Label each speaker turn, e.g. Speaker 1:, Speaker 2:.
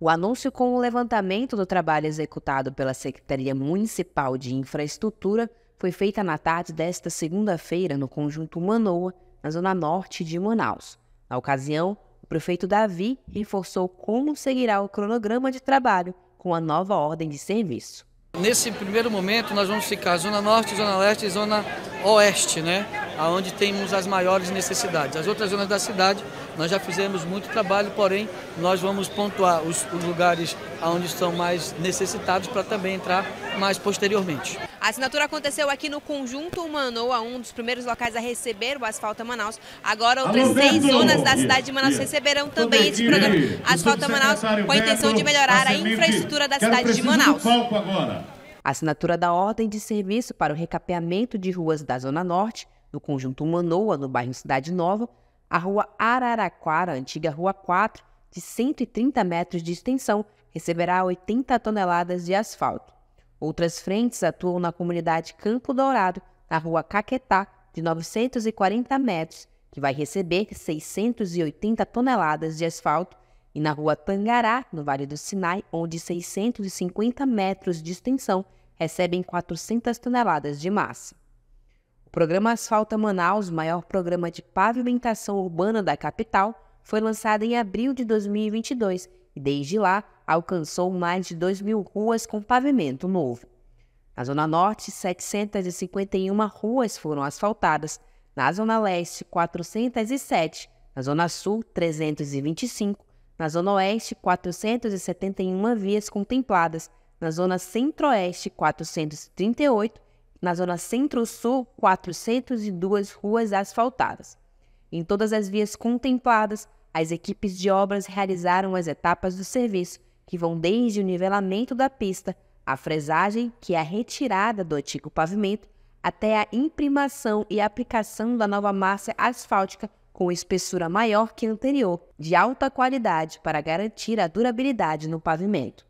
Speaker 1: O anúncio com o levantamento do trabalho executado pela Secretaria Municipal de Infraestrutura foi feito na tarde desta segunda-feira no conjunto Manoa, na zona norte de Manaus. Na ocasião, o prefeito Davi reforçou como seguirá o cronograma de trabalho com a nova ordem de serviço.
Speaker 2: Nesse primeiro momento, nós vamos ficar zona norte, zona leste e zona oeste, né? aonde temos as maiores necessidades. As outras zonas da cidade, nós já fizemos muito trabalho, porém, nós vamos pontuar os, os lugares aonde estão mais necessitados para também entrar mais posteriormente.
Speaker 1: A assinatura aconteceu aqui no Conjunto Manoa, um dos primeiros locais a receber o Asfalto Manaus. Agora, outras seis zonas da cidade de Manaus receberão também esse programa Asfalto Manaus, com a intenção de melhorar a infraestrutura da cidade de Manaus. A assinatura da ordem de serviço para o recapeamento de ruas da Zona Norte no conjunto Manoa, no bairro Cidade Nova, a rua Araraquara, antiga Rua 4, de 130 metros de extensão, receberá 80 toneladas de asfalto. Outras frentes atuam na comunidade Campo Dourado, na rua Caquetá, de 940 metros, que vai receber 680 toneladas de asfalto, e na rua Tangará, no Vale do Sinai, onde 650 metros de extensão recebem 400 toneladas de massa. O programa Asfalta Manaus, maior programa de pavimentação urbana da capital, foi lançado em abril de 2022 e, desde lá, alcançou mais de 2 mil ruas com pavimento novo. Na Zona Norte, 751 ruas foram asfaltadas, na Zona Leste, 407, na Zona Sul, 325, na Zona Oeste, 471 vias contempladas, na Zona Centro-Oeste, 438 na zona centro-sul, 402 ruas asfaltadas. Em todas as vias contempladas, as equipes de obras realizaram as etapas do serviço, que vão desde o nivelamento da pista, a fresagem, que é a retirada do antigo pavimento, até a imprimação e aplicação da nova massa asfáltica com espessura maior que a anterior, de alta qualidade para garantir a durabilidade no pavimento.